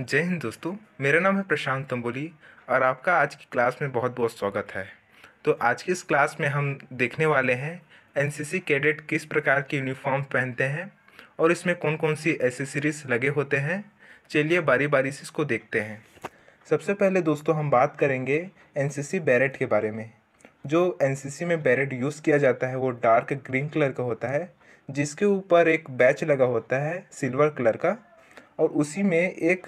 जय हिंद दोस्तों मेरा नाम है प्रशांत तंबोली और आपका आज की क्लास में बहुत बहुत स्वागत है तो आज की इस क्लास में हम देखने वाले हैं एनसीसी कैडेट किस प्रकार की यूनिफॉर्म पहनते हैं और इसमें कौन कौन सी एसेसरीज लगे होते हैं चलिए बारी बारी से इसको देखते हैं सबसे पहले दोस्तों हम बात करेंगे एन बैरेट के बारे में जो एन में बैरेट यूज़ किया जाता है वो डार्क ग्रीन कलर का होता है जिसके ऊपर एक बैच लगा होता है सिल्वर कलर का और उसी में एक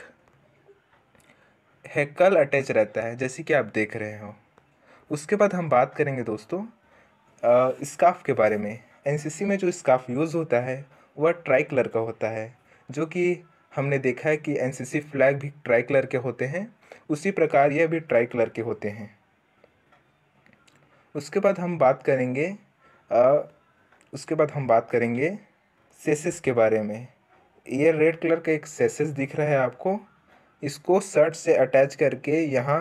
हैकल अटैच रहता है जैसे कि आप देख रहे हो उसके बाद हम बात करेंगे दोस्तों स्काफ के बारे में एन में जो स्काफ यूज़ होता है वह ट्राई कलर का होता है जो कि हमने देखा है कि एन फ्लैग भी ट्राई कलर के होते हैं उसी प्रकार यह भी ट्राई कलर के होते हैं उसके बाद हम बात करेंगे आ, उसके बाद हम बात करेंगे सेसेस के बारे में ये रेड कलर का एक सेसेस दिख रहा है आपको इसको शर्ट से अटैच करके यहाँ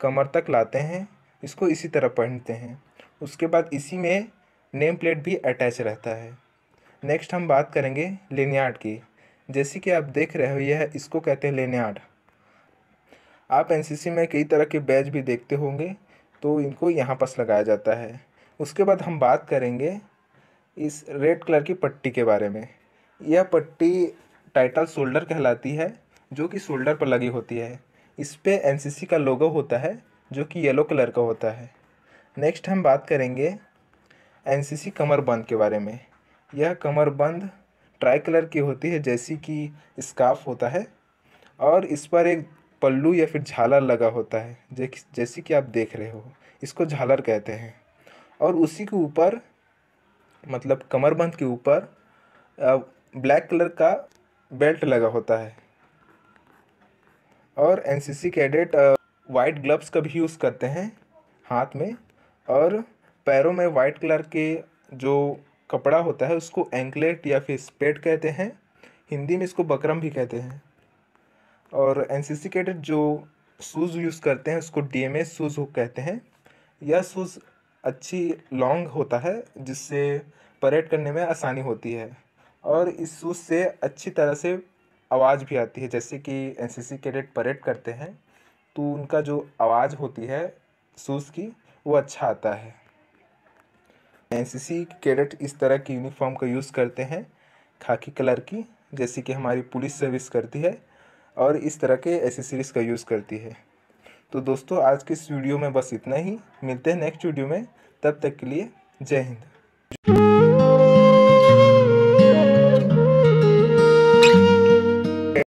कमर तक लाते हैं इसको इसी तरह पहनते हैं उसके बाद इसी में नेम प्लेट भी अटैच रहता है नेक्स्ट हम बात करेंगे लेनियार्ड की जैसे कि आप देख रहे हो यह इसको कहते हैं लेनियार्ड आप एनसीसी में कई तरह के बैज भी देखते होंगे तो इनको यहाँ पास लगाया जाता है उसके बाद हम बात करेंगे इस रेड कलर की पट्टी के बारे में यह पट्टी टाइटल शोल्डर कहलाती है जो कि शोल्डर पर लगी होती है इस पे एनसीसी का लोगो होता है जो कि येलो कलर का होता है नेक्स्ट हम बात करेंगे एनसीसी कमरबंद के बारे में यह कमरबंद ट्राई कलर की होती है जैसी कि स्काफ होता है और इस पर एक पल्लू या फिर झालर लगा होता है जैसे कि आप देख रहे हो इसको झालर कहते हैं और उसी के ऊपर मतलब कमरबंद के ऊपर ब्लैक कलर का बेल्ट लगा होता है और एन कैडेट वाइट ग्लव्स का भी यूज़ करते हैं हाथ में और पैरों में वाइट कलर के जो कपड़ा होता है उसको एंकलेट या फिर स्पेट कहते हैं हिंदी में इसको बकरम भी कहते हैं और एन कैडेट जो शूज़ यूज़ करते हैं उसको डी एम शूज़ कहते हैं यह शूज़ अच्छी लॉन्ग होता है जिससे परेड करने में आसानी होती है और इस शूज़ से अच्छी तरह से आवाज़ भी आती है जैसे कि N C C cadet parade करते हैं तो उनका जो आवाज़ होती है शूज़ की वो अच्छा आता है एन सी सी कैडेट इस तरह की यूनिफॉर्म का यूज़ करते हैं खाकी कलर की जैसे कि हमारी पुलिस सर्विस करती है और इस तरह के एसेसरीज़ का यूज़ करती है तो दोस्तों आज के इस वीडियो में बस इतना ही मिलते हैं नेक्स्ट वीडियो में तब तक के लिए जय हिंद